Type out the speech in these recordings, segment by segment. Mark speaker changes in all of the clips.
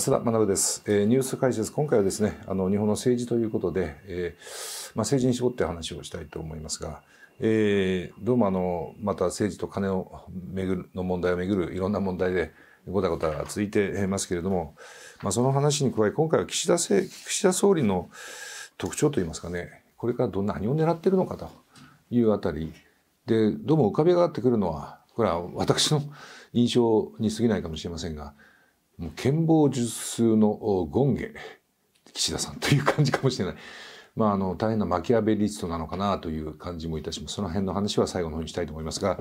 Speaker 1: 増田学です、えニュース解説、今回はですね、あの日本の政治ということで、えー、まあ、政治に絞って話をしたいと思いますが、えー、どうもあのまた政治と金をめぐるの問題をめぐるいろんな問題でごたごたが続いてますけれども、まあ、その話に加え、今回は岸田政岸田総理の特徴といいますかね、これからど何を狙っているのかというあたりで、どうも浮かび上がってくるのは、これは私の印象に過ぎないかもしれませんが、もう剣謀術数の権下岸田さんという感じかもしれない。まあ、あの大変なマキアベリストなのかなという感じもいたしますその辺の話は最後の方にしたいと思いますが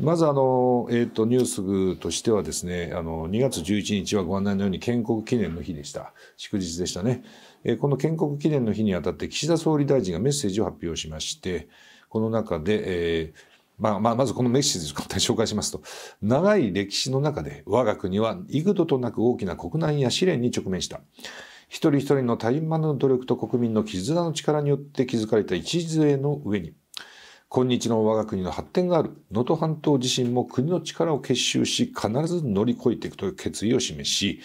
Speaker 1: まずあの、えーと、ニュースとしてはですねあの2月11日はご案内のように建国記念の日でした祝日でしたね、えー、この建国記念の日にあたって岸田総理大臣がメッセージを発表しましてこの中で、えーまあ、まあ、まずこのメッシーズ簡単に紹介しますと、長い歴史の中で我が国は幾度となく大きな国難や試練に直面した。一人一人のたゆまぬ努力と国民の絆の力によって築かれた礎の上に、今日の我が国の発展がある能登半島自身も国の力を結集し必ず乗り越えていくという決意を示し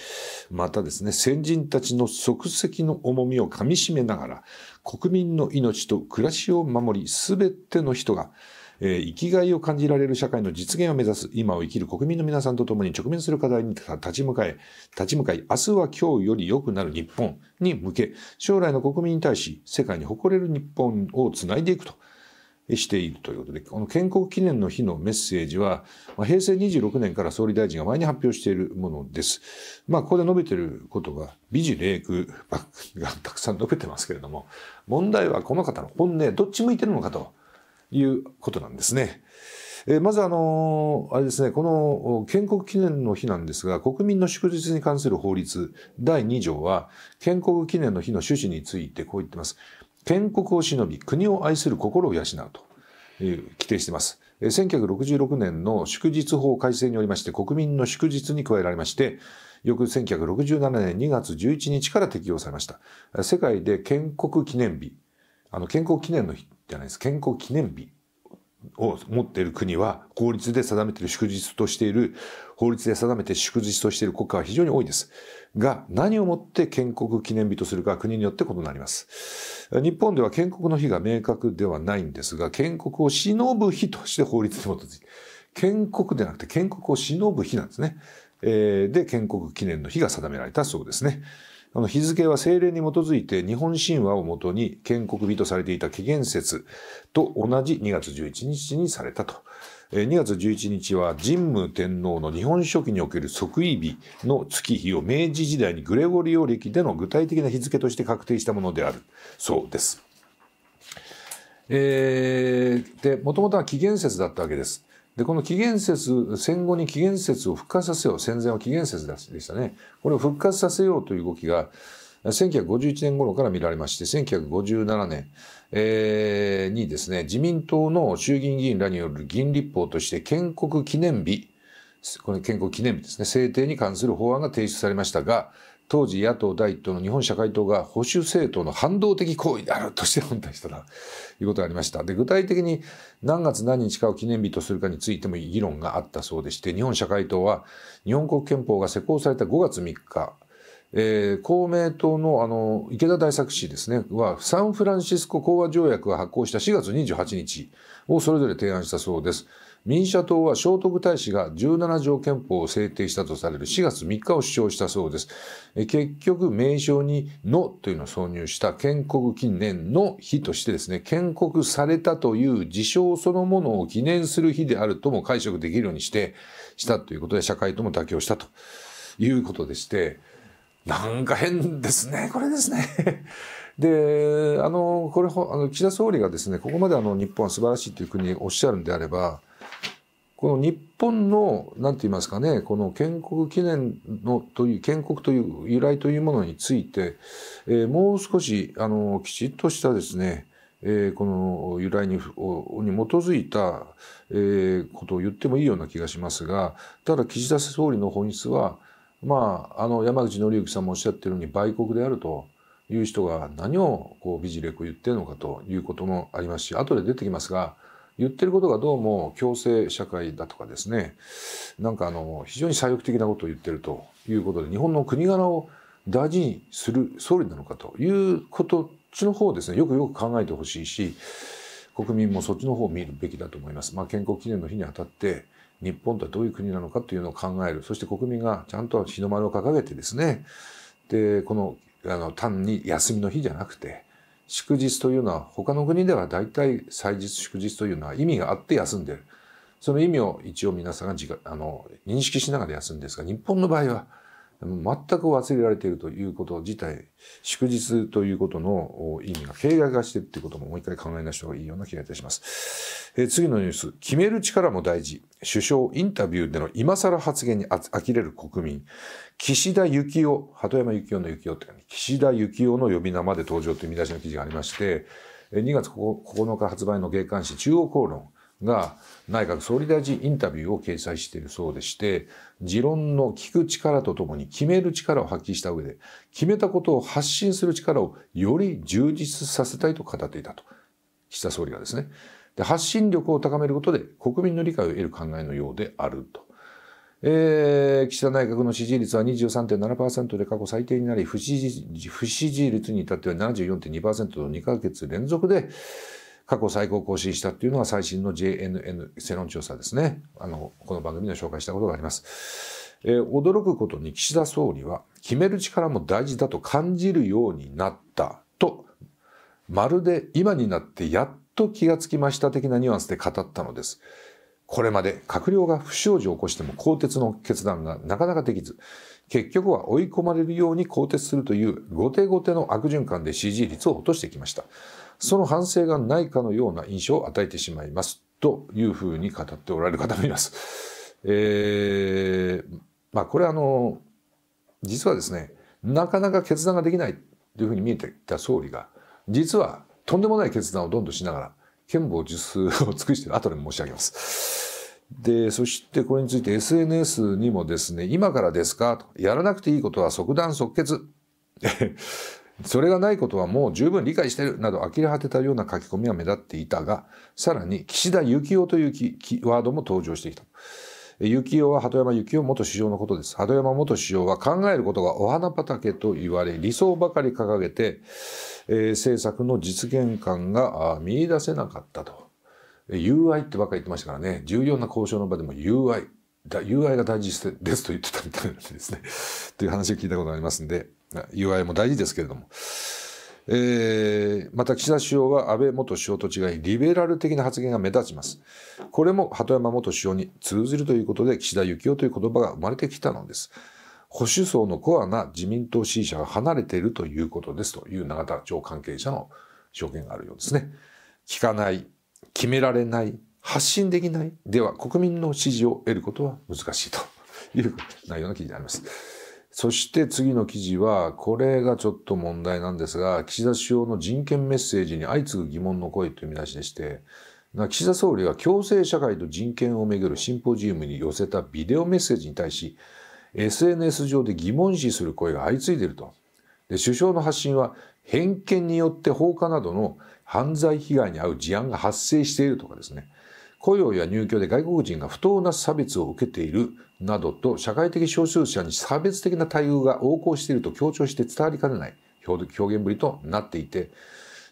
Speaker 1: またですね先人たちの足跡の重みをかみしめながら国民の命と暮らしを守り全ての人がえー、生きがいを感じられる社会の実現を目指す、今を生きる国民の皆さんと共に直面する課題に立ち向かい、立ち向かい、明日は今日より良くなる日本に向け、将来の国民に対し、世界に誇れる日本をつないでいくと。しているということで、この建国記念の日のメッセージは、まあ、平成26年から総理大臣が前に発表しているものです。まあ、ここで述べていることは、美辞麗句がたくさん述べてますけれども、問題はこの方の本音、どっち向いてるのかということなんですね。えまずあの、あれですね、この建国記念の日なんですが、国民の祝日に関する法律第2条は、建国記念の日の趣旨についてこう言ってます。建国を忍び、国を愛する心を養うという規定しています。1966年の祝日法改正によりまして、国民の祝日に加えられまして、翌1967年2月11日から適用されました。世界で建国記念日、あの、建国記念の日じゃないです健康記念日を持っている国は法律で定めている祝日としている法律で定めて祝日としている国家は非常に多いです。が何をもって建国記念日とするか国によって異なります。日本では建国の日が明確ではないんですが建国をのぶ日として法律に基づき建国でなくて建国をのぶ日なんですね。えー、で建国記念の日が定められたそうですね。あの日付は政令に基づいて日本神話をもとに建国日とされていた紀元節と同じ2月11日にされたと。2月11日は神武天皇の日本書紀における即位日の月日を明治時代にグレゴリオ暦での具体的な日付として確定したものであるそうです。えー、で、もともとは紀元節だったわけです。で、この紀元節、戦後に紀元節を復活させよう。戦前は紀元節でしたね。これを復活させようという動きが、1951年頃から見られまして、1957年、えー、にですね、自民党の衆議院議員らによる議員立法として建国記念日、これ建国記念日ですね、制定に関する法案が提出されましたが、当時野党第一党の日本社会党が保守政党の反動的行為であるとして反対したということがありました。で、具体的に何月何日かを記念日とするかについても議論があったそうでして、日本社会党は日本国憲法が施行された5月3日、えー、公明党のあの池田大作氏ですねはサンフランシスコ講和条約が発効した4月28日をそれぞれ提案したそうです。民社党は聖徳太子が17条憲法を制定したとされる4月3日を主張したそうです。結局、名称にのというのを挿入した建国記念の日としてですね、建国されたという事象そのものを記念する日であるとも解釈できるようにして、したということで社会とも妥協したということでして、なんか変ですね、これですね。で、あの、これ、あの岸田総理がですね、ここまであの日本は素晴らしいという国におっしゃるんであれば、この日本の、なんて言いますかね、この建国記念のという、建国という由来というものについて、えー、もう少し、あの、きちっとしたですね、えー、この由来にに基づいた、えー、ことを言ってもいいような気がしますが、ただ岸田総理の本質は、まあ、あの、山口紀之さんもおっしゃってるように売国であると。いう人が何をこうビジレク言ってるのかということもありますし、後で出てきますが、言ってることがどうも共生社会だとかですねなんかあの非常に左翼的なことを言ってるということで日本の国柄を大事にする総理なのかということっちの方をですねよくよく考えてほしいし国民もそっちの方を見るべきだと思います。まあ、建国記念の日にあたって日本とはどういう国なのかというのを考えるそして国民がちゃんと日の丸を掲げてですねでこのあの単に休みの日じゃなくて祝日というのは他の国では大体祭日祝日というのは意味があって休んでるその意味を一応皆さんがあの認識しながら休んですが日本の場合は全く忘れられているということ自体、祝日ということの意味が形骸化しているということももう一回考えなした方がいいような気がいたします。えー、次のニュース、決める力も大事。首相インタビューでの今更発言にあ呆れる国民。岸田幸雄、鳩山幸雄の幸雄って岸田幸雄の呼び名まで登場という見出しの記事がありまして、2月9日発売の月刊誌中央公論。が内閣総理大臣インタビューを掲載しているそうでして持論の聞く力とともに決める力を発揮した上で決めたことを発信する力をより充実させたいと語っていたと岸田総理がですねで発信力を高めることで国民の理解を得る考えのようであると。えー、岸田内閣の支持率は23.7%で過去最低になり不支持率に至っては74.2%と2ヶ月連続で過去最高更新したっていうのは最新の JNN 世論調査ですね。あの、この番組で紹介したことがあります。えー、驚くことに岸田総理は決める力も大事だと感じるようになったと、まるで今になってやっと気がつきました的なニュアンスで語ったのです。これまで閣僚が不祥事を起こしても更迭の決断がなかなかできず、結局は追い込まれるように更迭するという後手後手の悪循環で支持率を落としてきました。その反省がないかのような印象を与えてしまいますというふうに語っておられる方もいます。えー、まあこれあの実はですねなかなか決断ができないというふうに見えていた総理が実はとんでもない決断をどんどんしながら憲法術数を尽くしている後で申し上げます。で、そしてこれについて SNS にもですね、今からですかと、やらなくていいことは即断即決。それがないことはもう十分理解してるなど呆れ果てたような書き込みは目立っていたが、さらに岸田幸雄というキーワードも登場してきた。幸雄は鳩山幸雄元首相のことです。鳩山元首相は考えることがお花畑と言われ、理想ばかり掲げて、えー、政策の実現感が見出せなかったと。友愛ってばっかり言ってましたからね。重要な交渉の場でも友愛。友愛が大事ですと言ってたみたいなですね。という話を聞いたことがありますんで。UI も大事ですけれども、えー、また岸田首相は安倍元首相と違いリベラル的な発言が目立ちますこれも鳩山元首相に通ずるということで岸田幸夫という言葉が生まれてきたのです保守層のコアな自民党支持者が離れているということですという永田町関係者の証言があるようですね聞かない決められない発信できないでは国民の支持を得ることは難しいという内容の記事であります。そして次の記事は、これがちょっと問題なんですが、岸田首相の人権メッセージに相次ぐ疑問の声という見出しでして、岸田総理が共生社会と人権をめぐるシンポジウムに寄せたビデオメッセージに対し、SNS 上で疑問視する声が相次いでいると。で首相の発信は、偏見によって放火などの犯罪被害に遭う事案が発生しているとかですね。雇用や入居で外国人が不当な差別を受けているなどと社会的少数者に差別的な待遇が横行していると強調して伝わりかねない表現ぶりとなっていて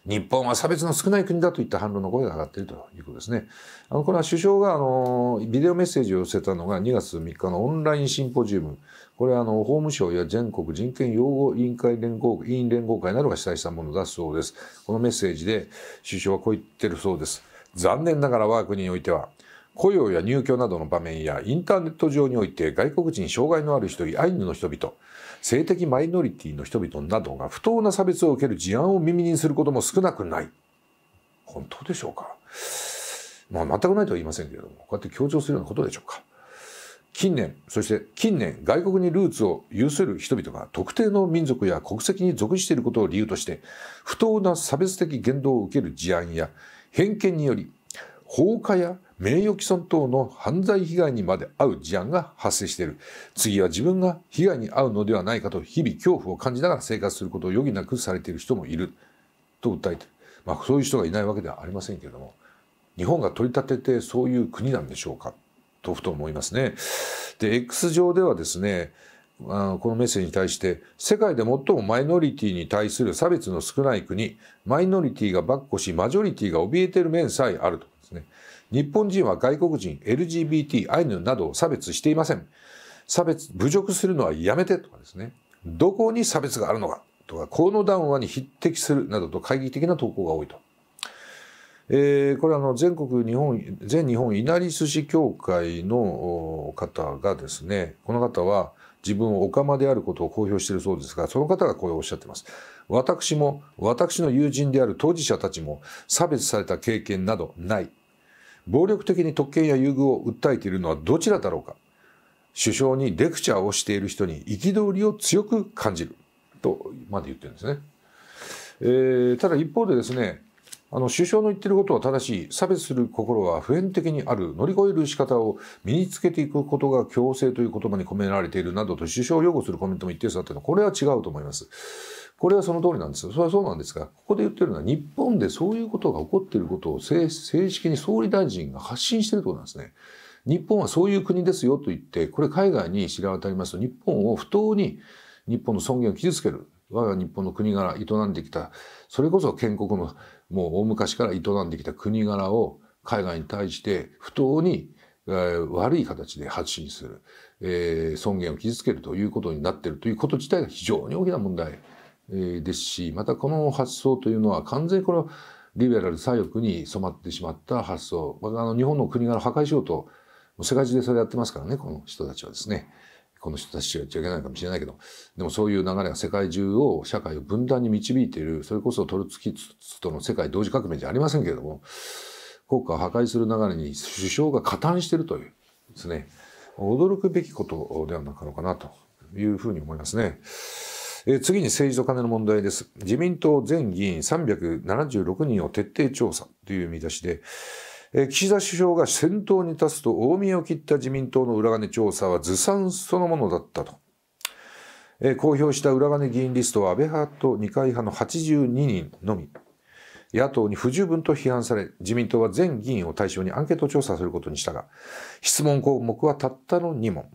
Speaker 1: 日本は差別の少ない国だといった反論の声が上がっているということですね。あのこれは首相があのビデオメッセージを寄せたのが2月3日のオンラインシンポジウム。これはあの法務省や全国人権擁護委員会連合委員連合会などが主催したものだそうです。このメッセージで首相はこう言ってるそうです。残念ながら我が国においては雇用や入居などの場面やインターネット上において外国人障害のある人やアイヌの人々性的マイノリティの人々などが不当な差別を受ける事案を耳にすることも少なくない本当でしょうかまあ全くないとは言いませんけれどもこうやって強調するようなことでしょうか近年そして近年外国にルーツを有する人々が特定の民族や国籍に属していることを理由として不当な差別的言動を受ける事案や偏見により放火や名誉毀損等の犯罪被害にまで遭う事案が発生している次は自分が被害に遭うのではないかと日々恐怖を感じながら生活することを余儀なくされている人もいると訴えている、まあ、そういう人がいないわけではありませんけれども日本が取り立ててそういう国なんでしょうかとふと思いますね。で X 上ではですねこのメッセージに対して世界で最もマイノリティに対する差別の少ない国マイノリティがばっこしマジョリティが怯えてる面さえあるとですね日本人は外国人 LGBT アイヌなどを差別していません差別侮辱するのはやめてとかですねどこに差別があるのかとかこの談話に匹敵するなどと懐疑的な投稿が多いと。えー、これあの全国日本全日本いなり寿司協会の方がですねこの方は自分をお釜であることを公表しているそうですが、その方がこうおっしゃってます。私も、私の友人である当事者たちも、差別された経験などない。暴力的に特権や優遇を訴えているのはどちらだろうか。首相にレクチャーをしている人に憤りを強く感じる。とまで言ってるんですね。えー、ただ一方でですね、あの首相の言ってることは正しい差別する心は普遍的にある乗り越える仕方を身につけていくことが共生という言葉に込められているなどと首相を擁護するコメントも一定数あったのこれは違うと思います。これはその通りなんですそれはそうなんですが、ここで言ってるのは日本でそういうことが起こっていることを正式に総理大臣が発信してるところなんですね。日本はそういう国ですよと言って、これ海外に知れ渡りますと、日本を不当に日本の尊厳を傷つける。我が日本の国柄営んできた、それこそ建国のもう大昔から営んできた国柄を海外に対して不当に悪い形で発信する、え尊厳を傷つけるということになっているということ自体が非常に大きな問題ですしまたこの発想というのは完全にこれはリベラル左翼に染まってしまった発想、まあの日本の国柄を破壊しようと世界中でそれやってますからねこの人たちはですね。この人たちは言っちゃいけないかもしれないけど、でもそういう流れが世界中を、社会を分断に導いている、それこそトルツキツとの世界同時革命じゃありませんけれども、国家を破壊する流れに首相が加担しているというですね、驚くべきことではなかろうかなというふうに思いますね。え次に政治と金の問題です。自民党全議員376人を徹底調査という見出しで、岸田首相が先頭に立つと大見を切った自民党の裏金調査はずさんそのものだったと。公表した裏金議員リストは安倍派と二階派の82人のみ。野党に不十分と批判され、自民党は全議員を対象にアンケート調査することにしたが、質問項目はたったの2問。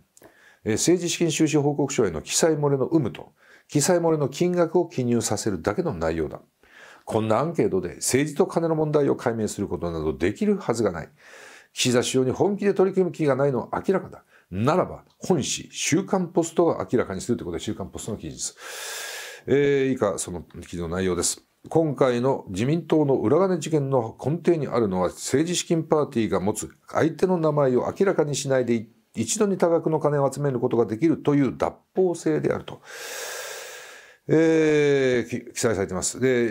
Speaker 1: 政治資金収支報告書への記載漏れの有無と、記載漏れの金額を記入させるだけの内容だ。こんなアンケートで政治と金の問題を解明することなどできるはずがない。岸田首相に本気で取り組む気がないのは明らかだ。ならば、本誌、週刊ポストが明らかにするということで、週刊ポストの記事です。えー、以下、その記事の内容です。今回の自民党の裏金事件の根底にあるのは、政治資金パーティーが持つ相手の名前を明らかにしないで一度に多額の金を集めることができるという脱法性であると。えー、記載されています。で、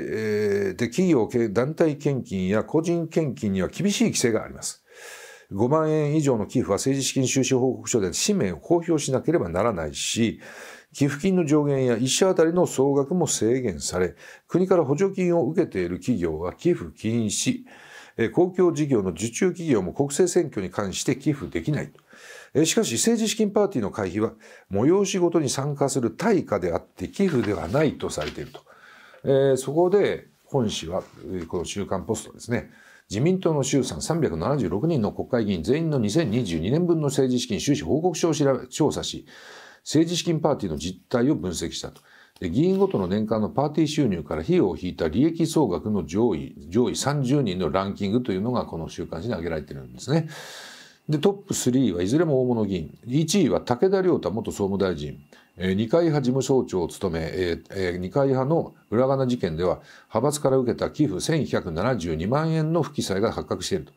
Speaker 1: えー、で、企業、団体献金や個人献金には厳しい規制があります。5万円以上の寄付は政治資金収支報告書で氏名を公表しなければならないし、寄付金の上限や1社あたりの総額も制限され、国から補助金を受けている企業は寄付禁止、公共事業の受注企業も国政選挙に関して寄付できないしかし政治資金パーティーの会費は催しごとに参加する対価であって寄付ではないとされていると。えー、そこで本市はこの週刊ポストですね自民党の衆参376人の国会議員全員の2022年分の政治資金収支報告書を調査し政治資金パーティーの実態を分析したと。議員ごとの年間のパーティー収入から費用を引いた利益総額の上位上位30人のランキングというのがこの週刊誌に挙げられてるんですね。でトップ3はいずれも大物議員1位は武田良太元総務大臣二階派事務総長を務め二階派の裏金事件では派閥から受けた寄付1172万円の不記載が発覚していると。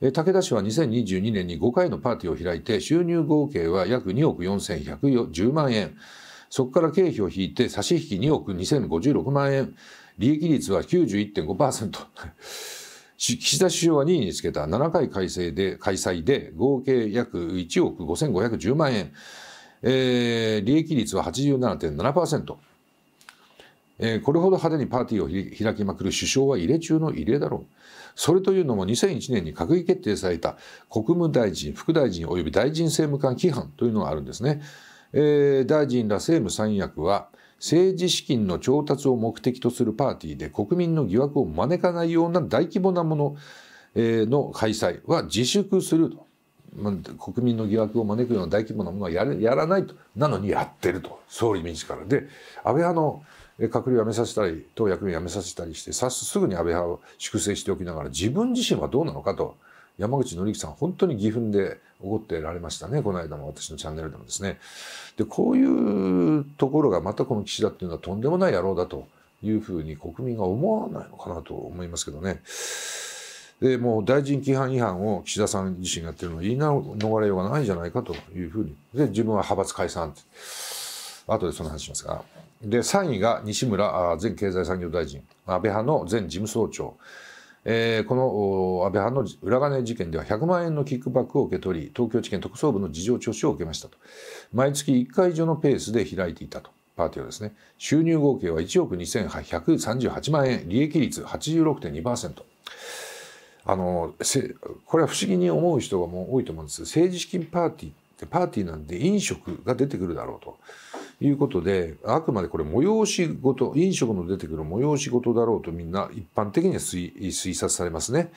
Speaker 1: 武田氏は2022年に5回のパーティーを開いて収入合計は約2億4110万円。そこから経費を引いて差し引き2億2056万円利益率は91.5%。岸田首相は2位につけた7回開催で開催で合計約1億5510万円、えー、利益率は87.7%、えー、これほど派手にパーティーを開きまくる首相は異例中の異例だろうそれというのも2001年に閣議決定された国務大臣副大臣及び大臣政務官規範というのがあるんですね。えー、大臣ら政務三役は政治資金の調達を目的とするパーティーで国民の疑惑を招かないような大規模なもの、えの開催は自粛すると、まあ、国民の疑惑を招くような大規模なものはややらないとなのにやってると総理自らで安倍派の閣僚辞めさせたり党役員辞めさせたりしてさすぐに安倍派を粛清しておきながら自分自身はどうなのかと。山口紀之さん本当に義憤で怒ってられましたねこの間も私のチャンネルでもですね。でこういうところがまたこの岸田っていうのはとんでもない野郎だというふうに国民が思わないのかなと思いますけどね。でもう大臣規範違反を岸田さん自身がやってるのは言い逃れようがないんじゃないかというふうに。で自分は派閥解散って。後でその話しますが。で、3位が西村前経済産業大臣、安倍派の前事務総長。えー、この安倍派の裏金事件では100万円のキックバックを受け取り東京地検特捜部の事情聴取を受けましたと毎月1回以上のペースで開いていたとパーティーはですね収入合計は1億2138万円利益率86.2%あのこれは不思議に思う人がもう多いと思うんです政治資金パーティーってパーティーなんで飲食が出てくるだろうと。いうことであくまでこれ催し事飲食の出てくる催し事だろうとみんな一般的には推察されますね。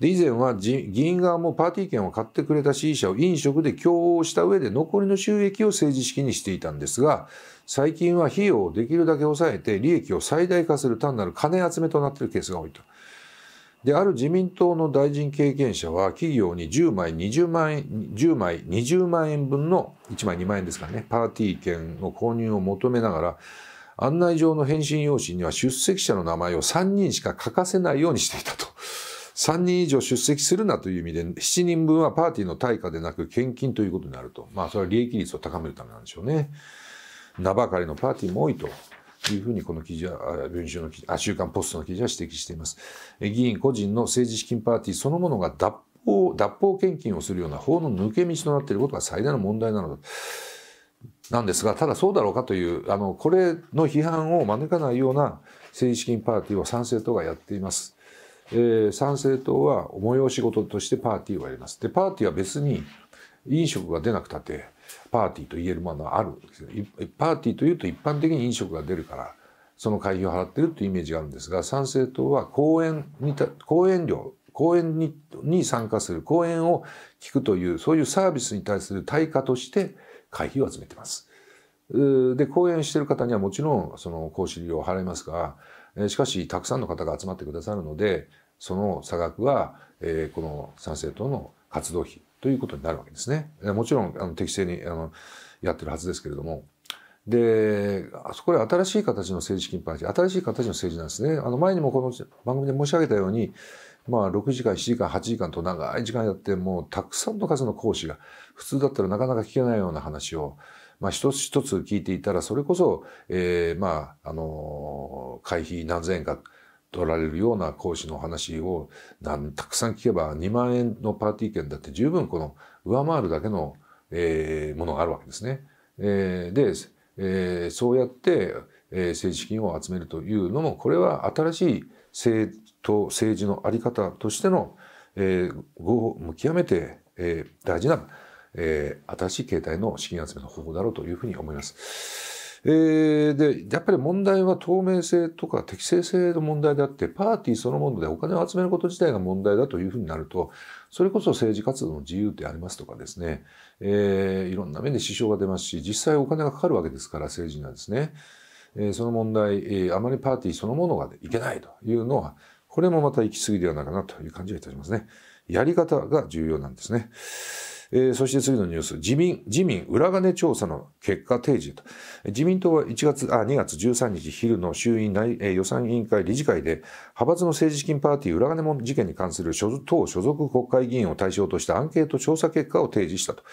Speaker 1: で以前は議員側もパーティー券を買ってくれた支持者を飲食で供応した上で残りの収益を政治資金にしていたんですが最近は費用をできるだけ抑えて利益を最大化する単なる金集めとなっているケースが多いと。である自民党の大臣経験者は企業に10枚20万円10枚20万円分の1枚2万円ですからねパーティー券の購入を求めながら案内状の返信用紙には出席者の名前を3人しか書かせないようにしていたと。3人以上出席するなという意味で、7人分はパーティーの対価でなく献金ということになると。まあ、それは利益率を高めるためなんでしょうね。名ばかりのパーティーも多いと。いうふうにこの記事は、文春の記事、あ、週刊ポストの記事は指摘しています。議員個人の政治資金パーティーそのものが脱法、脱法献金をするような法の抜け道となっていることが最大の問題なのだ。なんですが、ただそうだろうかという、あの、これの批判を招かないような政治資金パーティーを賛成党がやっています。えー、賛成党は催し事としてパーティーをやります。で、パーティーは別に飲食が出なくたって、パーティーと言えるものはあるんですよ。パーティーというと一般的に飲食が出るからその会費を払ってるというイメージがあるんですが参政党は講演に講演料講演にに参加する講演を聞くというそういうサービスに対する対価として会費を集めてます。で講演してる方にはもちろんその講師料を払いますがしかしたくさんの方が集まってくださるのでその差額は、えー、この参政党の活動費ということになるわけですね。もちろんあの適正にあのやってるはずですけれども。で、あそこで新しい形の政治金八、新しい形の政治なんですね。あの前にもこの番組で申し上げたように、まあ6時間、7時間、8時間と長い時間やって、もうたくさんの数の講師が、普通だったらなかなか聞けないような話を、まあ一つ一つ聞いていたら、それこそ、えー、まあ、あのー、会費何千円か、取られるような講師の話をたくさん聞けば2万円のパーティー券だって十分この上回るだけの、えー、ものがあるわけですね。えー、で、えー、そうやって、えー、政治資金を集めるというのもこれは新しい政党政治の在り方としての、えー、極めて、えー、大事な、えー、新しい形態の資金集めの方法だろうというふうに思います。えー、で、やっぱり問題は透明性とか適正性の問題であって、パーティーそのものでお金を集めること自体が問題だというふうになると、それこそ政治活動の自由でありますとかですね、えー、いろんな面で支障が出ますし、実際お金がかかるわけですから、政治にはですね。えー、その問題、えー、あまりパーティーそのものがいけないというのは、これもまた行き過ぎではないかなという感じがいたしますね。やり方が重要なんですね。えー、そして次のニュース、自民、自民裏金調査の結果提示と。自民党は1月、あ、2月13日昼の衆院内、えー、予算委員会理事会で、派閥の政治資金パーティー裏金も事件に関する所党所属国会議員を対象としたアンケート調査結果を提示したと。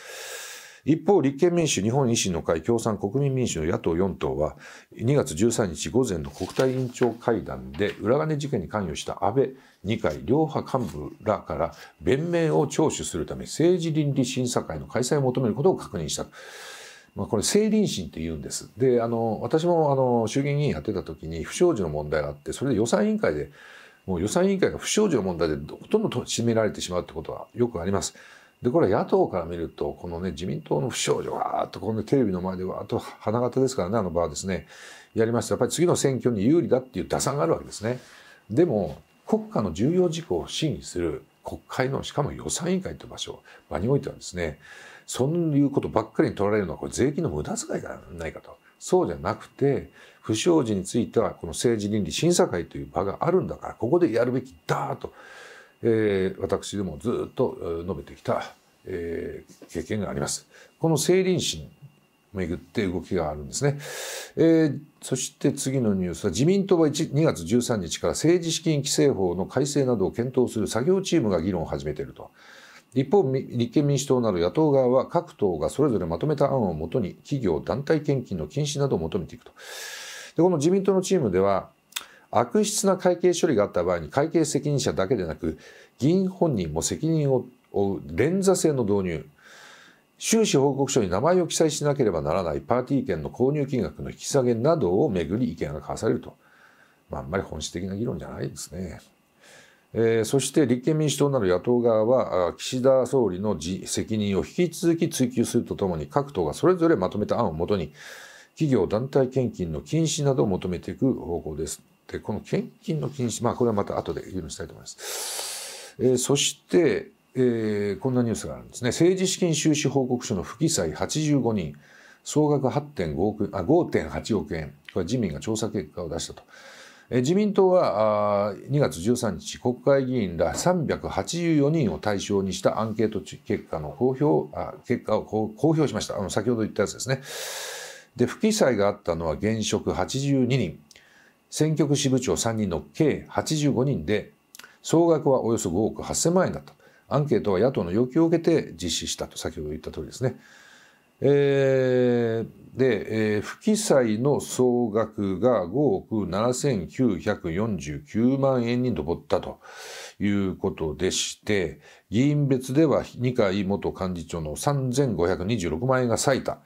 Speaker 1: 一方、立憲民主、日本維新の会、共産、国民民主の野党4党は、2月13日午前の国対委員長会談で、裏金事件に関与した安倍二階両派幹部らから弁明を聴取するため、政治倫理審査会の開催を求めることを確認した。まあ、これ、政倫審って言うんです。で、あの、私も、あの、衆議院議員やってた時に、不祥事の問題があって、それで予算委員会で、もう予算委員会が不祥事の問題でほとんど閉められてしまうってことはよくあります。で、これは野党から見ると、このね、自民党の不祥事わーっと、この、ね、テレビの前でわーっと花形ですからね、あの場はですね、やりました。やっぱり次の選挙に有利だっていう打算があるわけですね。でも、国家の重要事項を審議する国会の、しかも予算委員会という場所、場においてはですね、そういうことばっかりに取られるのは、これ税金の無駄遣いじゃないかと。そうじゃなくて、不祥事については、この政治倫理審査会という場があるんだから、ここでやるべきだとえー、私でもずっと述べてきた、えー、経験があります。この政倫審めぐって動きがあるんですね、えー、そして次のニュースは自民党は2月13日から政治資金規正法の改正などを検討する作業チームが議論を始めていると。一方、立憲民主党など野党側は各党がそれぞれまとめた案をもとに企業団体献金の禁止などを求めていくと。でこの自民党のチームでは悪質な会計処理があった場合に会計責任者だけでなく議員本人も責任を負う連座制の導入収支報告書に名前を記載しなければならないパーティー券の購入金額の引き下げなどをめぐり意見が交わされると、まあ、あんまり本質的な議論じゃないですね。えー、そして立憲民主党など野党側は岸田総理の責任を引き続き追及するとともに各党がそれぞれまとめた案をもとに企業団体献金の禁止などを求めていく方向です。で、この献金の禁止、まあ、これはまた後で議論したいと思います。えー、そして、えー、こんなニュースがあるんですね。政治資金収支報告書の不記載85人、総額8.5億あ5.8億円。これは自民が調査結果を出したと。えー、自民党はあ2月13日、国会議員ら384人を対象にしたアンケート結果の公表、あ結果を公表しました。あの、先ほど言ったやつですね。で、不記載があったのは現職82人。選挙区支部長3人の計85人で総額はおよそ5億8000万円だったアンケートは野党の要求を受けて実施したと先ほど言った通りですね。えー、で、えー、不記載の総額が5億7949万円に上ったということでして、議員別では二階元幹事長の3526万円が最多。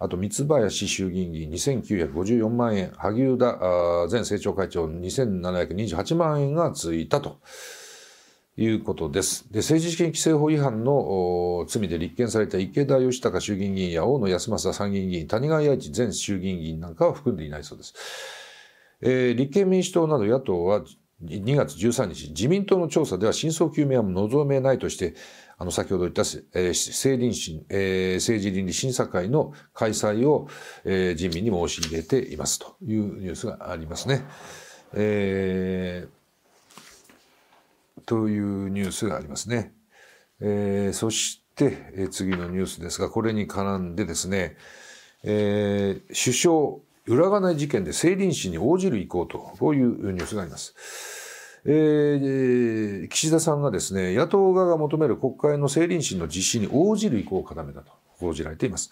Speaker 1: あと三林衆議院議員2954万円萩生田前政調会長2728万円がついたと。いうことです。で、政治資金規正法違反の罪で立件された池田義孝衆議院議員や大野康政参議院議員、谷川弥一前衆議院議員なんかは含んでいないそうです。えー、立憲民主党など野党は2月13日、自民党の調査では真相究明は望めないとして、あの、先ほど言った、えー、政倫審、えー、政治倫理審査会の開催を、えー、人民に申し入れていますというニュースがありますね。えー、というニュースがありますね。えー、そして、えー、次のニュースですが、これに絡んでですね、えー、首裏金事件で成林氏に応じる意向と、こういうニュースがあります。えー、岸田さんがですね、野党側が求める国会の成林審の実施に応じる意向を固めたと報じられています。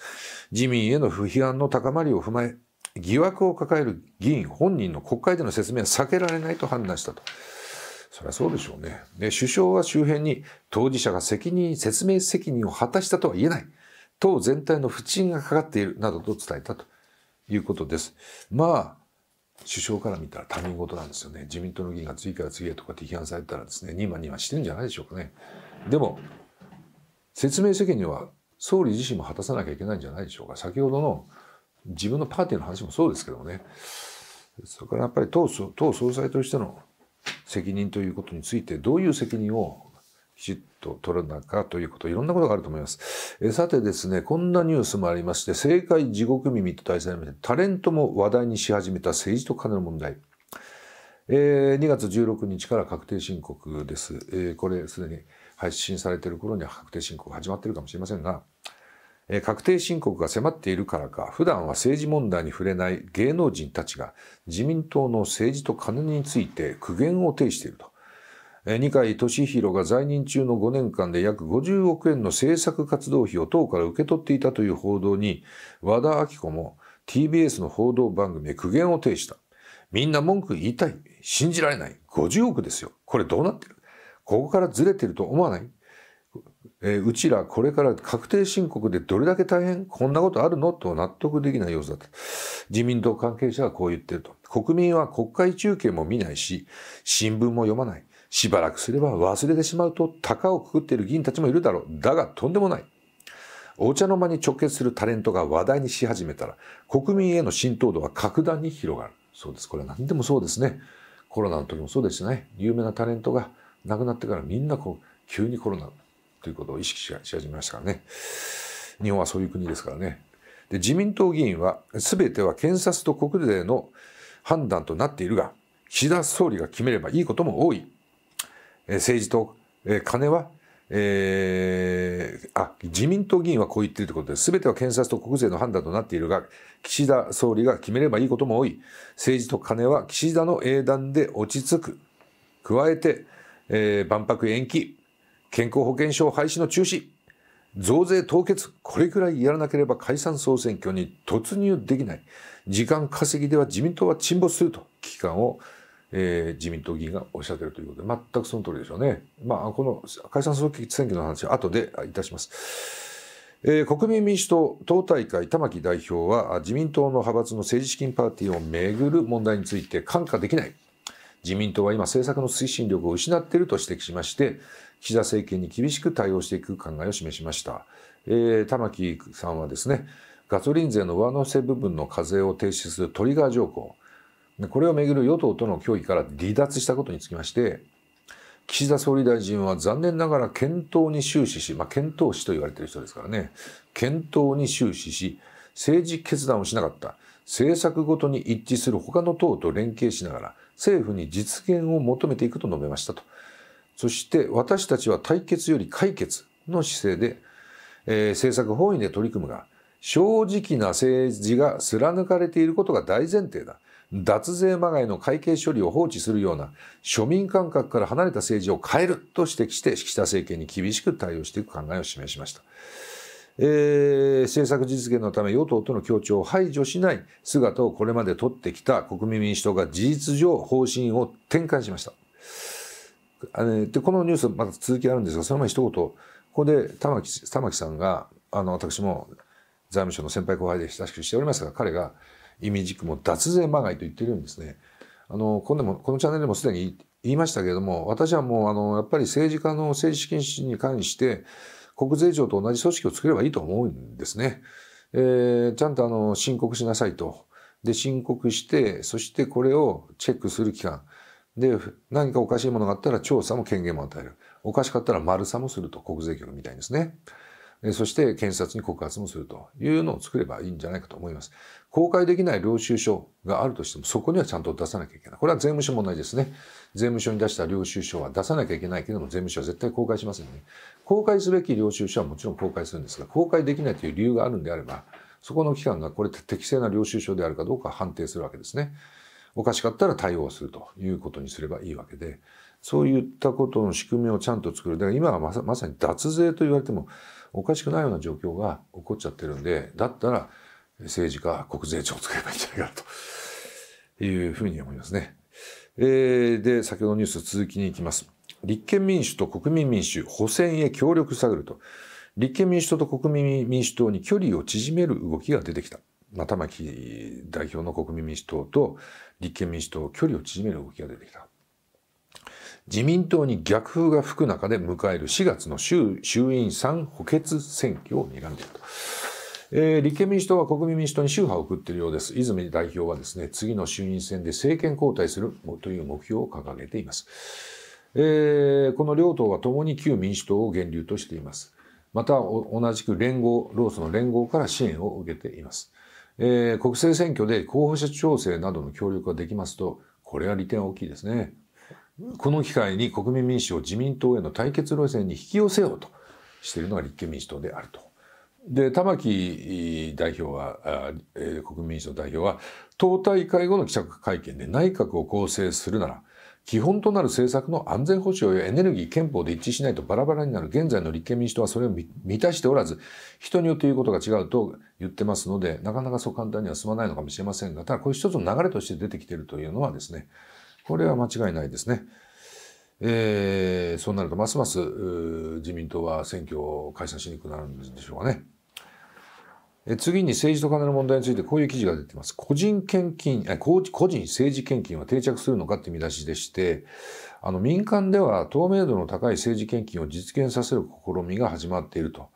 Speaker 1: 自民への不批判の高まりを踏まえ、疑惑を抱える議員本人の国会での説明は避けられないと判断したと。そりゃそうでしょうね。で、首相は周辺に当事者が責任、説明責任を果たしたとは言えない。党全体の不沈がかかっているなどと伝えたと。いうことです。まあ、首相から見たら他人事なんですよね。自民党の議員が次から次へとかって批判されたらですね、ニマニマしてるんじゃないでしょうかね。でも、説明責任は総理自身も果たさなきゃいけないんじゃないでしょうか。先ほどの自分のパーティーの話もそうですけどもね。それからやっぱり党党総裁としての責任ということについて、どういう責任をきちっと取る中かということ、いろんなことがあると思います。えさてですね、こんなニュースもありまして、政界地獄耳と題材。れタレントも話題にし始めた政治と金の問題。えー、2月16日から確定申告です。えー、これすでに配信されている頃には確定申告始まっているかもしれませんが、えー、確定申告が迫っているからか、普段は政治問題に触れない芸能人たちが自民党の政治と金について苦言を呈していると。二階俊博が在任中の5年間で約50億円の政策活動費を党から受け取っていたという報道に和田アキ子も TBS の報道番組へ苦言を呈した。みんな文句言いたい。信じられない。50億ですよ。これどうなってるここからずれてると思わないえー、うちらこれから確定申告でどれだけ大変こんなことあるのと納得できない様子だった。自民党関係者はこう言ってると。国民は国会中継も見ないし、新聞も読まない。しばらくすれば忘れてしまうと、鷹をくくっている議員たちもいるだろう。だが、とんでもない。お茶の間に直結するタレントが話題にし始めたら、国民への浸透度は格段に広がる。そうです。これは何でもそうですね。コロナの時もそうでしね。有名なタレントが亡くなってからみんなこう、急にコロナということを意識し始めましたからね。日本はそういう国ですからね。で自民党議員は、全ては検察と国税の判断となっているが、岸田総理が決めればいいことも多い。政治と金は、えー、あ自民党議員はこう言っているということです。べては検察と国税の判断となっているが、岸田総理が決めればいいことも多い。政治と金は岸田の英断で落ち着く。加えて、えー、万博延期、健康保険証廃止の中止、増税凍結、これくらいやらなければ解散総選挙に突入できない。時間稼ぎでは自民党は沈没すると危機感をえー、自民党議員がおっしゃっているということで、全くその通りでしょうね。まあ、この解散総選挙の話は後でいたします。えー、国民民主党党大会玉木代表は自民党の派閥の政治資金パーティーをめぐる問題について看過できない自民党は今政策の推進力を失っていると指摘しまして岸田政権に厳しく対応していく考えを示しました、えー、玉木さんはですねガソリン税の上乗せ部分の課税を停止するトリガー条項これをめぐる与党との協議から離脱したことにつきまして岸田総理大臣は残念ながら検討に終始し、まあ、検討士と言われている人ですからね検討に終始し政治決断をしなかった政策ごとに一致する他の党と連携しながら政府に実現を求めていくと述べましたとそして私たちは対決より解決の姿勢で、えー、政策本位で取り組むが正直な政治が貫かれていることが大前提だ脱税まがいの会計処理を放置するような庶民感覚から離れた政治を変えると指摘して岸田政権に厳しく対応していく考えを示しました。えー、政策実現のため与党との協調を排除しない姿をこれまで取ってきた国民民主党が事実上方針を転換しました。でこのニュースまた続きあるんですがその前一言ここで玉木玉木さんがあの私も財務省の先輩後輩で親しくしておりますが彼が意味軸も脱税まがいと言ってるんですねあのこのもこのチャンネルでもすでに言いましたけれども私はもうあのやっぱり政治家の政治資金に関して国税庁と同じ組織を作ればいいと思うんですね。えー、ちゃんとあの申告しなさいと。で申告してそしてこれをチェックする期間で何かおかしいものがあったら調査も権限も与えるおかしかったら丸さもすると国税局みたいですね。そして検察に告発もするというのを作ればいいんじゃないかと思います。公開できない領収書があるとしても、そこにはちゃんと出さなきゃいけない。これは税務署も同じですね。税務署に出した領収書は出さなきゃいけないけども、税務署は絶対公開しませんね。公開すべき領収書はもちろん公開するんですが、公開できないという理由があるんであれば、そこの機関がこれ適正な領収書であるかどうか判定するわけですね。おかしかったら対応するということにすればいいわけで、そういったことの仕組みをちゃんと作る。だから今はまさに脱税と言われても、おかしくないような状況が起こっちゃってるんで、だったら政治家、国税庁を作ればいいんじゃないかというふうに思いますね。えー、で、先ほどのニュース続きに行きます。立憲民主と国民民主、補選へ協力探ると。立憲民主党と国民民主党に距離を縮める動きが出てきた。まあ、玉木代表の国民民主党と立憲民主党、距離を縮める動きが出てきた。自民党に逆風が吹く中で迎える4月の衆衆院参補欠選挙を睨んでいると。えー、立憲民主党は国民民主党に宗派を送っているようです。泉代表はですね、次の衆院選で政権交代するという目標を掲げています。えー、この両党は共に旧民主党を源流としています。また、同じく連合、労組の連合から支援を受けています。えー、国政選挙で候補者調整などの協力ができますと、これは利点大きいですね。この機会に国民民主を自民党への対決路線に引き寄せようとしているのが立憲民主党であると。で玉木代表は、えー、国民民主党代表は党大会後の記者会見で内閣を構成するなら基本となる政策の安全保障やエネルギー憲法で一致しないとバラバラになる現在の立憲民主党はそれを満たしておらず人によって言うことが違うと言ってますのでなかなかそう簡単には進まないのかもしれませんがただこれ一つの流れとして出てきているというのはですねこれは間違いないですね。えー、そうなるとますます自民党は選挙を解散しにくくなるんでしょうかね。え次に政治と金の問題についてこういう記事が出ています。個人献金、個人政治献金は定着するのかって見出しでして、あの民間では透明度の高い政治献金を実現させる試みが始まっていると。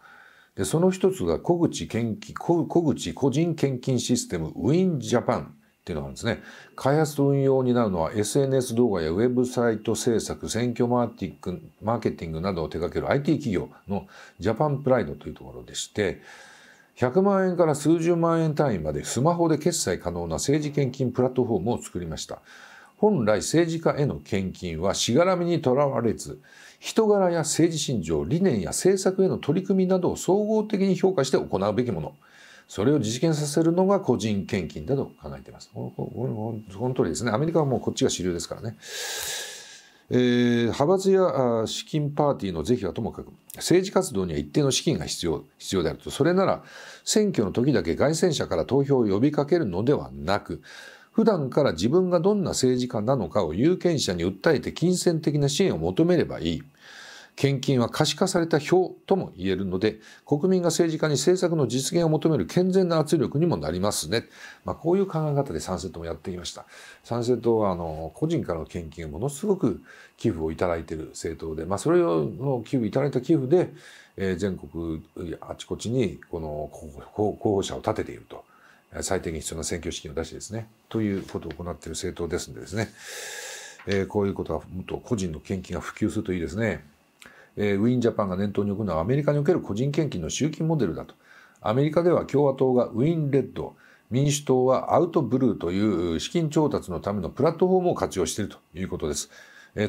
Speaker 1: で、その一つが小口献金、小口個人献金システムウィンジャパンっていうのがあるんですね。開発と運用になるのは SNS 動画やウェブサイト制作、選挙マーティックマーケティングなどを手掛ける IT 企業のジャパンプライドというところでして、100万円から数十万円単位までスマホで決済可能な政治献金プラットフォームを作りました。本来政治家への献金はしがらみにとらわれず、人柄や政治信条、理念や政策への取り組みなどを総合的に評価して行うべきもの。それを実現させるのが個人献金だと考えています。この通りですね。アメリカはもうこっちが主流ですからね。えー、派閥や資金パーティーの是非はともかく政治活動には一定の資金が必要必要であるとそれなら選挙の時だけ街宣者から投票を呼びかけるのではなく普段から自分がどんな政治家なのかを有権者に訴えて金銭的な支援を求めればいい献金は可視化された票とも言えるので国民が政治家に政策の実現を求める健全な圧力にもなりますね、まあ、こういう考え方で参政党もやってきました参政党はあの個人からの献金をものすごく寄付をいただいている政党で、まあ、それを、の寄付いただいた寄付で、えー、全国あちこちにこの候補者を立てていると。最低限必要な選挙資金を出してですね、ということを行っている政党ですんでですね、えー、こういうことはもっと個人の献金が普及するといいですね。えウィーンジャパンが念頭に置くのはアメリカにおける個人献金の集金モデルだと。アメリカでは共和党がウィンレッド、民主党はアウトブルーという資金調達のためのプラットフォームを活用しているということです。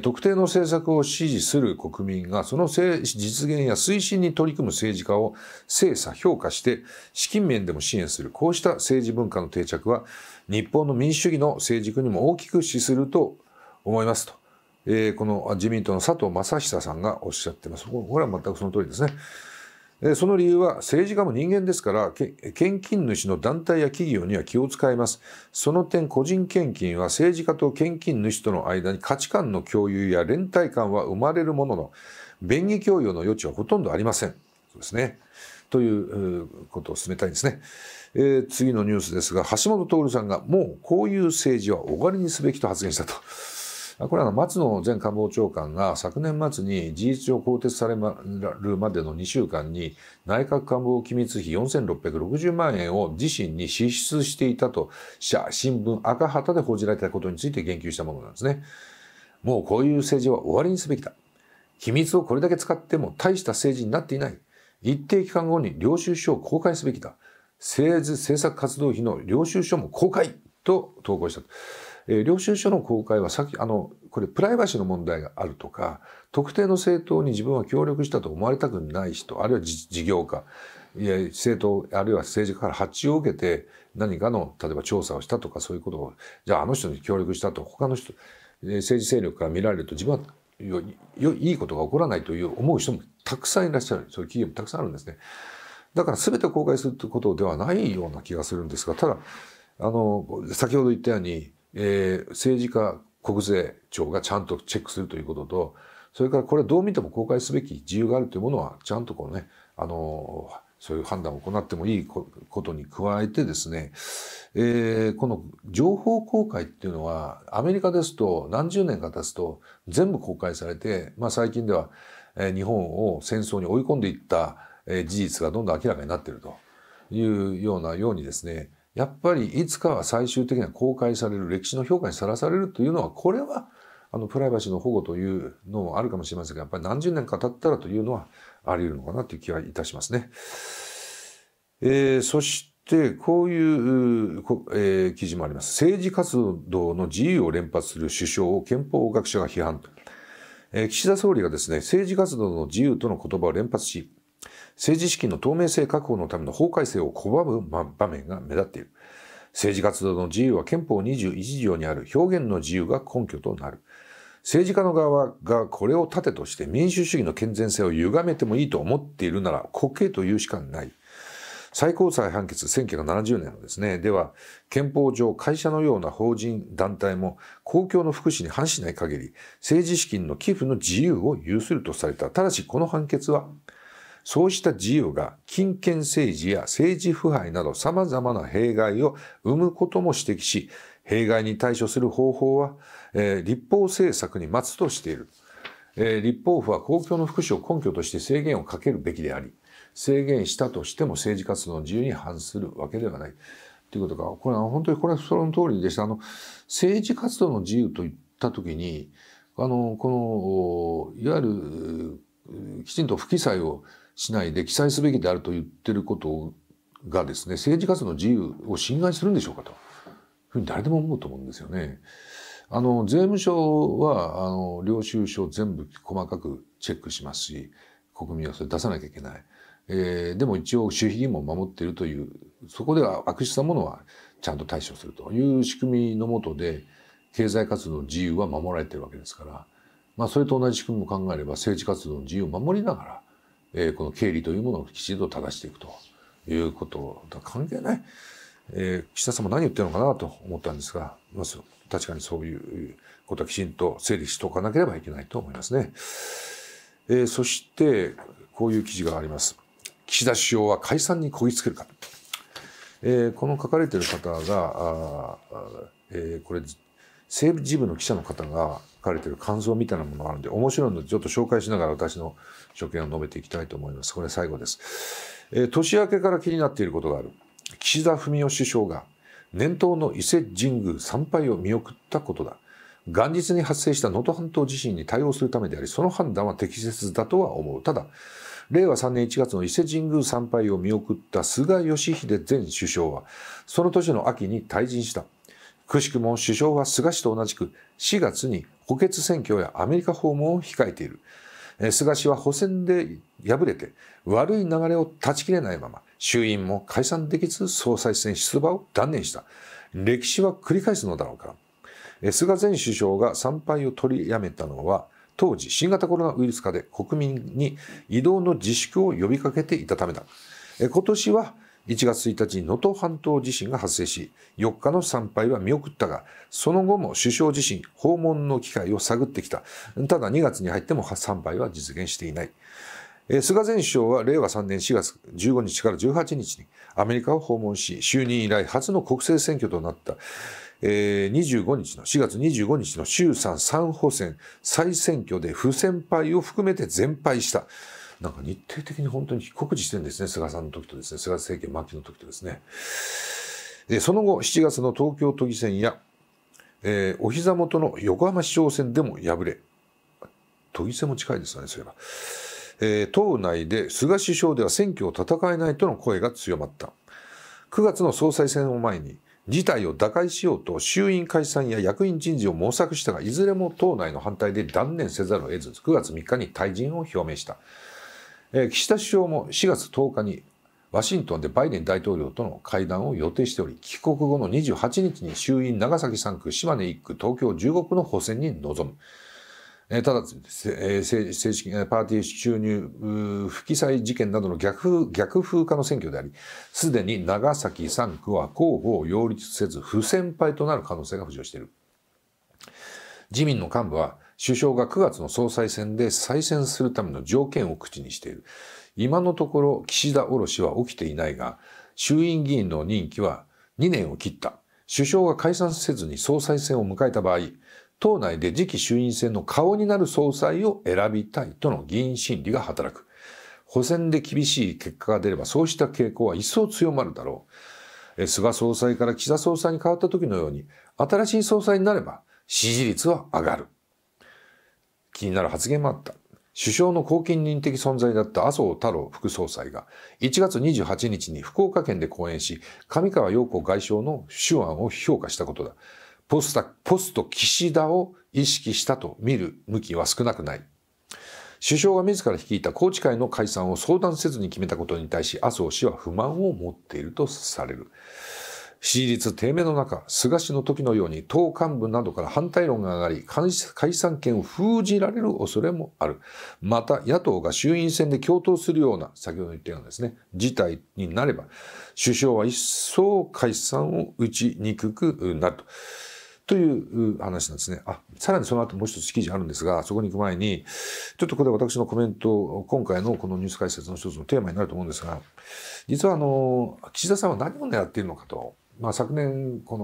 Speaker 1: 特定の政策を支持する国民がその実現や推進に取り組む政治家を精査評価して資金面でも支援するこうした政治文化の定着は日本の民主主義の成熟にも大きく資すると思いますとえー、この自民党の佐藤正久さんがおっしゃってます。これは全くその通りですね。その理由は政治家も人間ですから献金主の団体や企業には気を使いますその点個人献金は政治家と献金主との間に価値観の共有や連帯感は生まれるものの便宜供与の余地はほとんどありませんそうですねということを進めたいんですね、えー、次のニュースですが橋本徹さんがもうこういう政治は終わりにすべきと発言したとこれは松野前官房長官が昨年末に事実上更迭されるまでの2週間に内閣官房機密費4660万円を自身に支出していたと新聞赤旗で報じられたことについて言及したものなんですね。もうこういう政治は終わりにすべきだ。秘密をこれだけ使っても大した政治になっていない。一定期間後に領収書を公開すべきだ。政治政策活動費の領収書も公開と投稿した。え領収書の公開は先あのこれプライバシーの問題があるとか特定の政党に自分は協力したと思われたくない人あるいは事業家いや政党あるいは政治家から発注を受けて何かの例えば調査をしたとかそういうことをじゃああの人に協力したと他の人政治勢力から見られると自分はよよいいことが起こらないという思う人もたくさんいらっしゃるそういう企業もたくさんあるんですね。だから全て公開するということではないような気がするんですがただあの先ほど言ったようにえー、政治家国税庁がちゃんとチェックするということとそれからこれどう見ても公開すべき自由があるというものはちゃんとこうねあのー、そういう判断を行ってもいいことに加えてですね、えー、この情報公開っていうのはアメリカですと何十年か経つと全部公開されて、まあ、最近では日本を戦争に追い込んでいった事実がどんどん明らかになっているというようなようにですねやっぱりいつかは最終的には公開される、歴史の評価にさらされるというのは、これは、あの、プライバシーの保護というのもあるかもしれませんが、やっぱり何十年か経ったらというのはあり得るのかなという気はいたしますね。えー、そして、こういう、えー、記事もあります。政治活動の自由を連発する首相を憲法学者が批判。えー、岸田総理がですね、政治活動の自由との言葉を連発し、政治資金の透明性確保のための法改正を拒む場面が目立っている。政治活動の自由は憲法21条にある表現の自由が根拠となる。政治家の側がこれを盾として民主主義の健全性を歪めてもいいと思っているなら滑稽というしかない。最高裁判決1970年のですね、では、憲法上会社のような法人団体も公共の福祉に反しない限り、政治資金の寄付の自由を有するとされた。ただし、この判決は、そうした自由が金権政治や政治腐敗など様々な弊害を生むことも指摘し、弊害に対処する方法は、えー、立法政策に待つとしている。えー、立法府は公共の福祉を根拠として制限をかけるべきであり、制限したとしても政治活動の自由に反するわけではない。ということが、これは本当にこれはその通りでした。あの、政治活動の自由といったときに、あの、この、いわゆる、きちんと不記載をしないで記載すべきであると言ってることがですね、政治活動の自由を侵害するんでしょうかと。ふうに誰でも思うと思うんですよね。あの、税務署は、あの、領収書全部細かくチェックしますし、国民はそれ出さなきゃいけない。えー、でも一応、守秘義務を守っているという、そこでは悪質なものはちゃんと対処するという仕組みのもとで、経済活動の自由は守られているわけですから、まあ、それと同じ仕組みも考えれば、政治活動の自由を守りながら、えー、この経理というものをきちんと正していくということと関係ない、えー、岸田様何言ってるのかなと思ったんですが、まず確かにそういうことはきちんと整理しておかなければいけないと思いますね。えー、そして、こういう記事があります。岸田首相は解散にこぎつけるか。えー、この書かれている方が、あえー、これ、政治部の記者の方が、書かれてる感想みたいなものがあるんで、面白いのでちょっと紹介しながら私の所見を述べていきたいと思います。これ最後です。えー、年明けから気になっていることがある。岸田文雄首相が年頭の伊勢神宮参拝を見送ったことだ。元日に発生した能登半島地震に対応するためであり、その判断は適切だとは思う。ただ、令和3年1月の伊勢神宮参拝を見送った菅義偉前首相は、その年の秋に退陣した。くしくも首相は菅氏と同じく4月に補欠選挙やアメリカ訪問を控えている。菅氏は補選で敗れて悪い流れを断ち切れないまま衆院も解散できず総裁選出馬を断念した。歴史は繰り返すのだろうか。菅前首相が参拝を取りやめたのは当時新型コロナウイルス化で国民に移動の自粛を呼びかけていたためだ。今年は1月1日に能登半島地震が発生し、4日の参拝は見送ったが、その後も首相自身、訪問の機会を探ってきた。ただ2月に入っても参拝は実現していない。菅前首相は令和3年4月15日から18日にアメリカを訪問し、就任以来初の国政選挙となった。25日の、4月25日の衆参参補選再選挙で不戦敗を含めて全敗した。なんか日程的に本当に帰国してるんですね、菅さんの時とですね、菅政権末期の時とですね。で、その後、7月の東京都議選や、えー、お膝元の横浜市長選でも敗れ、都議選も近いですよね、そういえば。えー、党内で菅首相では選挙を戦えないとの声が強まった。9月の総裁選を前に、事態を打開しようと衆院解散や役員人事を模索したが、いずれも党内の反対で断念せざるを得ず、9月3日に退陣を表明した。え岸田首相も4月10日にワシントンでバイデン大統領との会談を予定しており帰国後の28日に衆院長崎3区島根1区東京15区の補選に臨む。えただ、え正式パーティー収入不記載事件などの逆逆風化の選挙でありすでに長崎3区は候補を擁立せず不戦敗となる可能性が浮上している自民の幹部は首相が9月の総裁選で再選するための条件を口にしている。今のところ岸田卸しは起きていないが、衆院議員の任期は2年を切った。首相が解散せずに総裁選を迎えた場合、党内で次期衆院選の顔になる総裁を選びたいとの議員心理が働く。補選で厳しい結果が出ればそうした傾向は一層強まるだろう。菅総裁から岸田総裁に変わった時のように、新しい総裁になれば支持率は上がる。気になる発言もあった。首相の後見人的存在だった麻生太郎副総裁が1月28日に福岡県で講演し、上川陽子外相の手腕を評価したことだ。ポスタ、ポスト岸田を意識したと見る向きは少なくない。首相が自ら率いた宏池会の解散を相談せずに決めたことに対し麻生氏は不満を持っているとされる。支持率低迷の中、菅氏の時のように党幹部などから反対論が上がり、解散権を封じられる恐れもある。また、野党が衆院選で共闘するような、先ほど言ったようなですね、事態になれば、首相は一層解散を打ちにくくなると。という話なんですね。あ、さらにその後もう一つ記事あるんですが、そこに行く前に、ちょっとこれ私のコメント、今回のこのニュース解説の一つのテーマになると思うんですが、実はあの、岸田さんは何を狙っているのかと。まあ、昨年、こ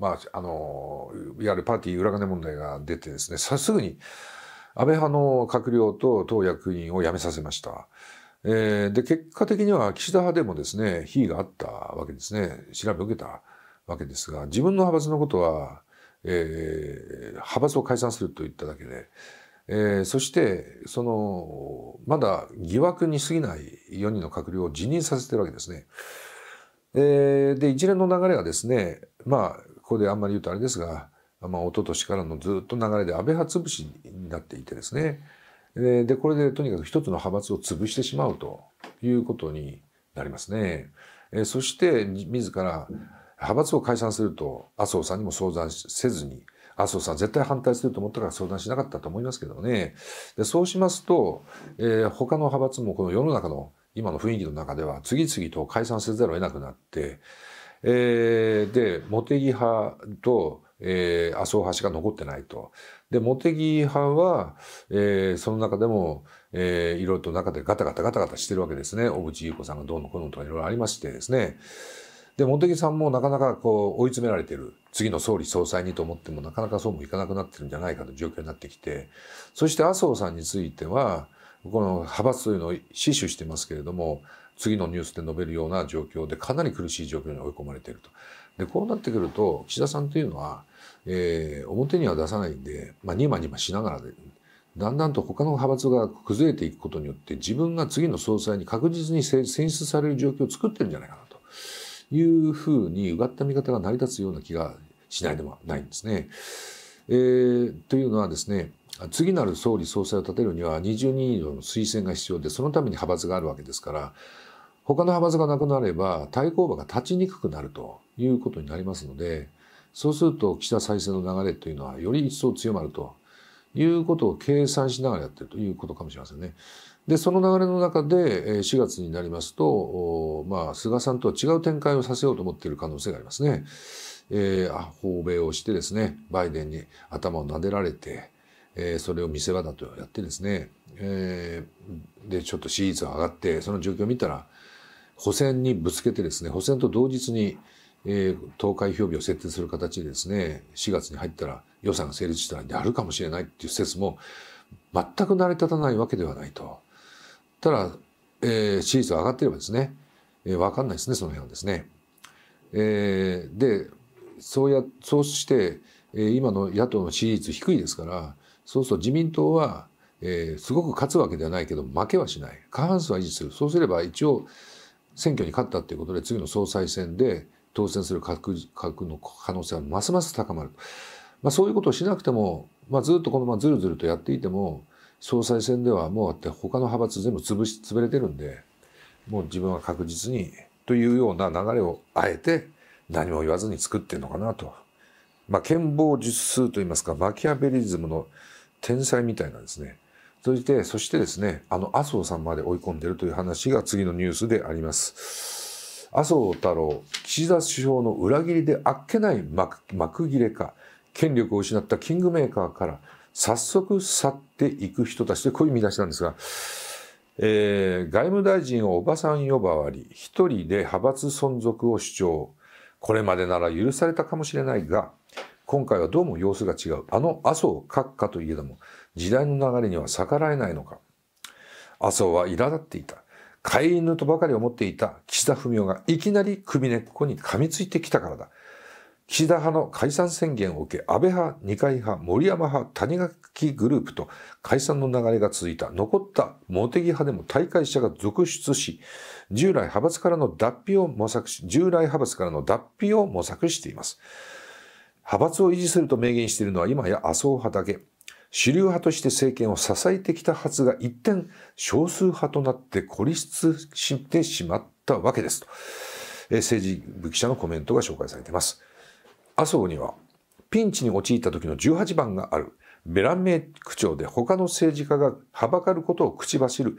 Speaker 1: の、まあ、あの、いわゆるパーティー裏金問題が出てですね、さすぐに安倍派の閣僚と党役員を辞めさせました。えー、で、結果的には岸田派でもですね、非があったわけですね。調べを受けたわけですが、自分の派閥のことは、えー、派閥を解散すると言っただけで、えー、そしてそのまだ疑惑に過ぎない4人の閣僚を辞任させてるわけですね。えー、で一連の流れがですねまあここであんまり言うとあれですが、まあ、一昨年からのずっと流れで安倍派潰しになっていてですねでこれでとにかく一つの派閥を潰してしまうということになりますね。えそして自ら派閥を解散すると麻生さんにも相談せずに麻生さん絶対反対すると思ったから相談しなかったと思いますけどねでそうしますと、えー、他の派閥もこの世の中の今の雰囲気の中では次々と解散せざるを得なくなって、えー、で茂木派と、えー、麻生派しか残ってないと。で茂木派は、えー、その中でも、えー、いろいろと中でガタガタガタガタしてるわけですね小渕優子さんがどうのこうのとかいろいろありましてですね。で茂木さんもなかなかこう追い詰められてる次の総理総裁にと思ってもなかなかそうもいかなくなってるんじゃないかという状況になってきてそして麻生さんについてはこの派閥というのを死守してますけれども次のニュースで述べるような状況でかなり苦しい状況に追い込まれていると。でこうなってくると岸田さんというのは、えー、表には出さないんで、まあ、ニマニマしながらでだんだんと他の派閥が崩れていくことによって自分が次の総裁に確実に選出される状況を作ってるんじゃないかなというふうにうがった見方が成り立つような気がしないでもないんですね。えー、というのはですね次なる総理総裁を立てるには20人以上の推薦が必要でそのために派閥があるわけですから他の派閥がなくなれば対抗馬が立ちにくくなるということになりますのでそうすると岸田再生の流れというのはより一層強まるということを計算しながらやってるということかもしれませんね。でその流れの中で4月になりますと、まあ、菅さんとは違う展開をさせようと思っている可能性がありますね。えー、訪米をしてですねバイデンに頭を撫でられてえー、それを見せ場だとやってですね、えー、でちょっと支持率が上がってその状況を見たら補選にぶつけてですね補選と同日に、えー、投開票日を設定する形でですね4月に入ったら予算が成立したらやるかもしれないっていう説も全く成り立たないわけではないと。ただ、えー、支持率が上がってればですね、えー、分かんないですねその辺はですね。えー、でそうやそうして、え今の野党の支持率低いですからそうすると自民党は、えー、すごく勝つわけではないけど負けはしない過半数は維持するそうすれば一応選挙に勝ったということで次の総裁選で当選する確確の可能性はますます高まる、まあ、そういうことをしなくても、まあ、ずっとこのままずるずるとやっていても総裁選ではもうあって他の派閥全部潰し潰れてるんでもう自分は確実にというような流れをあえて何も言わずに作ってるのかなと。まあ、剣謀術数といいますかマキアベリズムの天才みたいなんですね。続いて、そしてですね、あの、麻生さんまで追い込んでるという話が次のニュースであります。麻生太郎、岸田首相の裏切りであっけない幕切れか、権力を失ったキングメーカーから早速去っていく人たちでこういう見出しなんですが、えー、外務大臣をおばさん呼ばわり、一人で派閥存続を主張。これまでなら許されたかもしれないが、今回はどうも様子が違う。あの麻生閣下といえども、時代の流れには逆らえないのか。麻生は苛立っていた。飼い犬とばかり思っていた岸田文雄がいきなり首根っこに噛みついてきたからだ。岸田派の解散宣言を受け、安倍派、二階派、森山派、谷垣グループと解散の流れが続いた。残った茂木派でも大会者が続出し、従来派閥からの脱皮を模索し、従来派閥からの脱皮を模索しています。派閥を維持すると明言しているのは今や麻生派だけ。主流派として政権を支えてきたはずが一転、少数派となって孤立してしまったわけですと。え政治部記者のコメントが紹介されています。麻生には、ピンチに陥った時の18番がある。ベランメイク長で他の政治家がはばかることを口走る、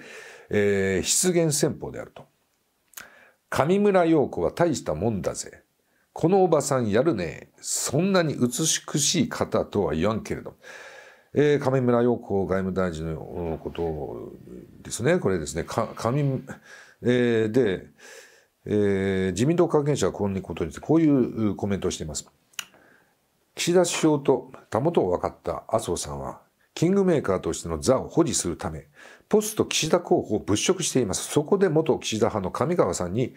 Speaker 1: えー、失言戦法であると。上村陽子は大したもんだぜ。このおばさんやるね。そんなに美しい方とは言わんけれど。えー、上村陽子外務大臣のことですね。これですね。か上、えー、で、えー、自民党関係者はこんなことについて、こういうコメントをしています。岸田首相とたもとを分かった麻生さんは、キングメーカーとしての座を保持するため、ポスト岸田候補を物色しています。そこで元岸田派の上川さんに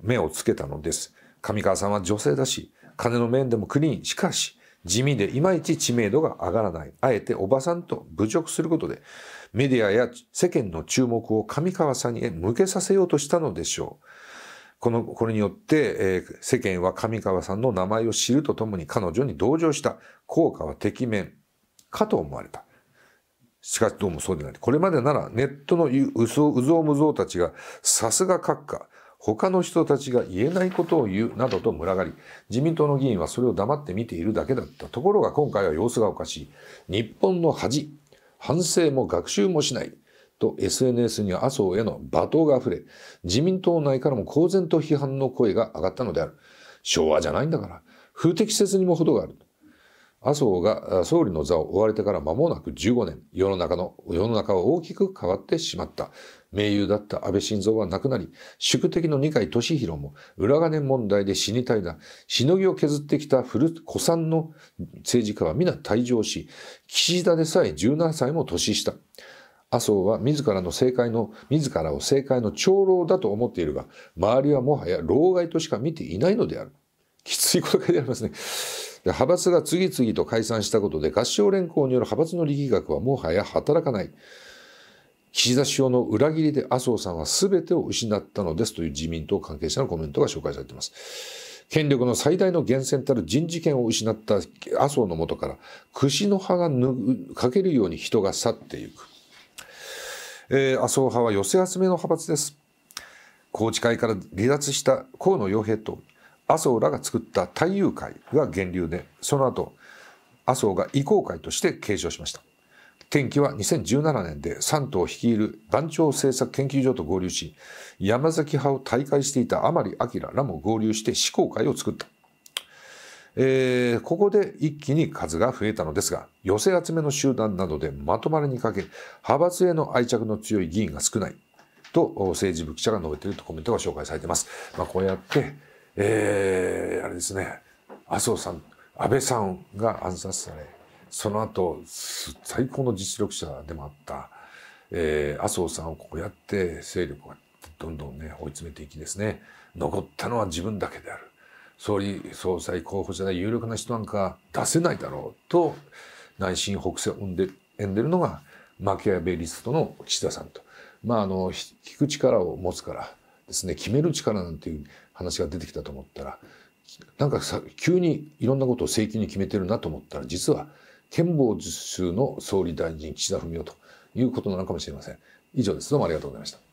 Speaker 1: 目をつけたのです。上川さんは女性だし、金の面でもクリーン。しかし、地味でいまいち知名度が上がらない。あえておばさんと侮辱することで、メディアや世間の注目を上川さんへ向けさせようとしたのでしょう。この、これによって、えー、世間は上川さんの名前を知るとともに彼女に同情した。効果は敵面かと思われた。しかしどうもそうでない。これまでならネットのうぞうむぞうたちがさすが閣下、他の人たちが言えないことを言うなどと群がり、自民党の議員はそれを黙って見ているだけだった。ところが今回は様子がおかしい。日本の恥、反省も学習もしない。と SNS には麻生への罵倒が溢れ、自民党内からも公然と批判の声が上がったのである。昭和じゃないんだから、不適切にも程がある。麻生が総理の座を追われてから間もなく15年、世の中の、世の中は大きく変わってしまった。盟友だった安倍晋三は亡くなり、宿敵の二階俊弘も裏金問題で死にたいだ。しのぎを削ってきた古古参の政治家は皆退場し、岸田でさえ17歳も年下。麻生は自らの政界の、自らを政界の長老だと思っているが、周りはもはや老害としか見ていないのである。きついこと書いありますね。派閥が次々と解散したことで合唱連行による派閥の力学はもはや働かない。岸田首相の裏切りで麻生さんは全てを失ったのですという自民党関係者のコメントが紹介されています。権力の最大の源泉たる人事権を失った麻生のもとから、櫛の葉がぬかけるように人が去っていく。えー、麻生派は寄せ集めの派閥です。宏池会から離脱した河野洋平と麻生らが作った太夫会が源流で、その後、麻生が移行会として継承しました。天気は2017年で3党を率いる番長政策研究所と合流し、山崎派を退会していた甘利明らも合流して思考会を作った。えー、ここで一気に数が増えたのですが、寄せ集めの集団などでまとまりにかけ、派閥への愛着の強い議員が少ない。と政治部記者が述べているとコメントが紹介されています。まあ、こうやって、えー、あれですね、麻生さん、安倍さんが暗殺され、その後最高の実力者でもあった、えー、麻生さんをこうやって勢力をどんどんね追い詰めていきですね残ったのは自分だけである総理総裁候補じゃない有力な人なんか出せないだろうと内心北西を生んででるのがマキアベリストの岸田さんと、まあ、あの聞く力を持つからですね決める力なんていう話が出てきたと思ったらなんかさ急にいろんなことを請求に決めてるなと思ったら実は憲法実習の総理大臣岸田文雄ということなのかもしれません。以上です。どうもありがとうございました。